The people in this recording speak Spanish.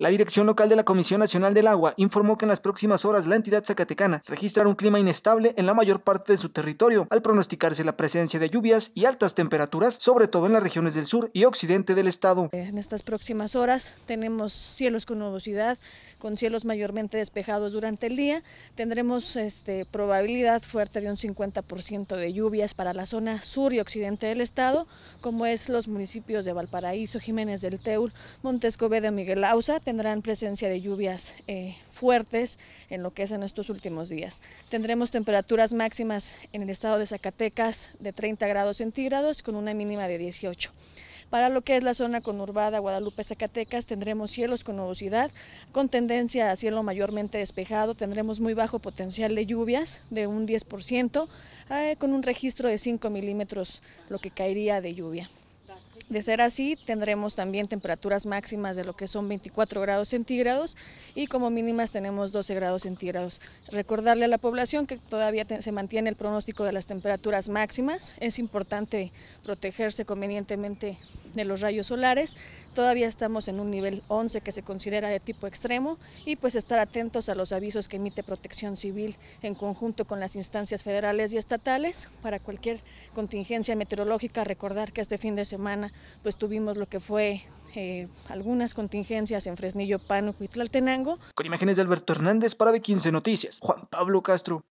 La dirección local de la Comisión Nacional del Agua informó que en las próximas horas la entidad zacatecana registrará un clima inestable en la mayor parte de su territorio, al pronosticarse la presencia de lluvias y altas temperaturas, sobre todo en las regiones del sur y occidente del estado. En estas próximas horas tenemos cielos con nubosidad, con cielos mayormente despejados durante el día. Tendremos este, probabilidad fuerte de un 50% de lluvias para la zona sur y occidente del estado, como es los municipios de Valparaíso, Jiménez del Teul, Montescobedo, Miguel Ausa tendrán presencia de lluvias eh, fuertes en lo que es en estos últimos días. Tendremos temperaturas máximas en el estado de Zacatecas de 30 grados centígrados con una mínima de 18. Para lo que es la zona conurbada Guadalupe-Zacatecas tendremos cielos con nubosidad, con tendencia a cielo mayormente despejado, tendremos muy bajo potencial de lluvias de un 10%, eh, con un registro de 5 milímetros lo que caería de lluvia. De ser así, tendremos también temperaturas máximas de lo que son 24 grados centígrados y como mínimas tenemos 12 grados centígrados. Recordarle a la población que todavía se mantiene el pronóstico de las temperaturas máximas. Es importante protegerse convenientemente de los rayos solares. Todavía estamos en un nivel 11 que se considera de tipo extremo y pues estar atentos a los avisos que emite Protección Civil en conjunto con las instancias federales y estatales para cualquier contingencia meteorológica. Recordar que este fin de semana pues tuvimos lo que fue eh, algunas contingencias en Fresnillo, Pánuco y Tlaltenango. Con imágenes de Alberto Hernández para B15 Noticias, Juan Pablo Castro.